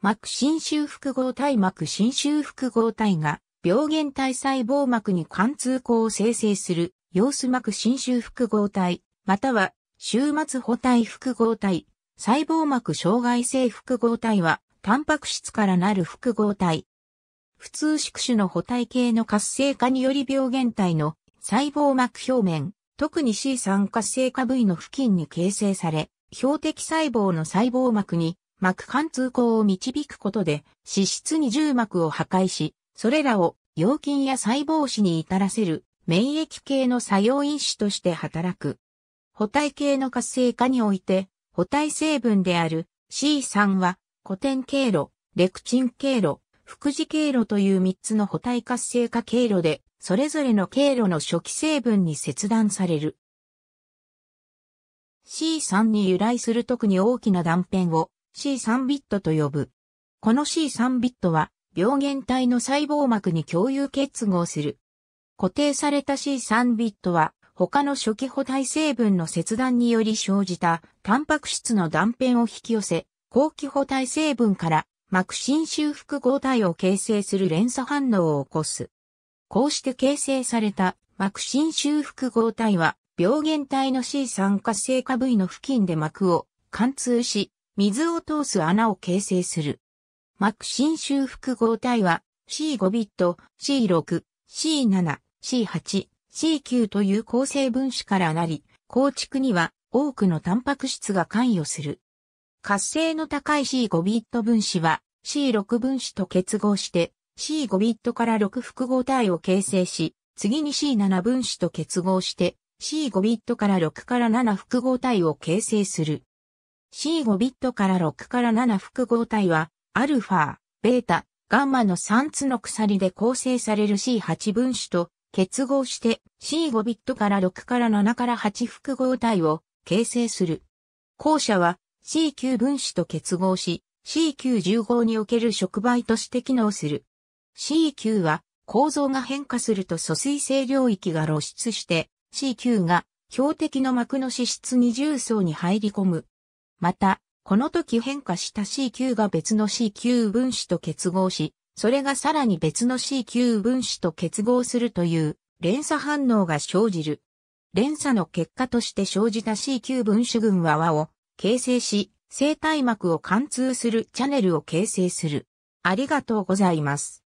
膜新修複合体膜新修複合体が病原体細胞膜に貫通口を生成する様子膜新修複合体、または終末補体複合体、細胞膜障害性複合体はタンパク質からなる複合体。普通宿主の補体系の活性化により病原体の細胞膜表面、特に C3 活性化部位の付近に形成され、標的細胞の細胞膜に膜貫通孔を導くことで脂質二重膜を破壊し、それらを腰筋や細胞子に至らせる免疫系の作用因子として働く。補体系の活性化において、補体成分である C3 は古典経路、レクチン経路、副次経路という3つの補体活性化経路で、それぞれの経路の初期成分に切断される。C3 に由来する特に大きな断片を C3 ビットと呼ぶ。この C3 ビットは病原体の細胞膜に共有結合する。固定された C3 ビットは他の初期補体成分の切断により生じたタンパク質の断片を引き寄せ、後期補体成分から膜新修復合体を形成する連鎖反応を起こす。こうして形成された膜新修復合体は病原体の C3 活性化部位の付近で膜を貫通し、水を通す穴を形成する。膜浸修複合体は C5 ビット、C6、C7、C8、C9 という構成分子からなり、構築には多くのタンパク質が関与する。活性の高い C5 ビット分子は C6 分子と結合して C5 ビットから6複合体を形成し、次に C7 分子と結合して C5 ビットから6から7複合体を形成する。C5 ビットから6から7複合体は、アルファ、ベータ、ガンマの3つの鎖で構成される C8 分子と結合して C5 ビットから6から7から8複合体を形成する。後者は C9 分子と結合し C915 における触媒として機能する。C9 は構造が変化すると疎水性領域が露出して C9 が標的の膜の脂質二重層に入り込む。また、この時変化した CQ が別の CQ 分子と結合し、それがさらに別の CQ 分子と結合するという連鎖反応が生じる。連鎖の結果として生じた CQ 分子群は和を形成し、生体膜を貫通するチャネルを形成する。ありがとうございます。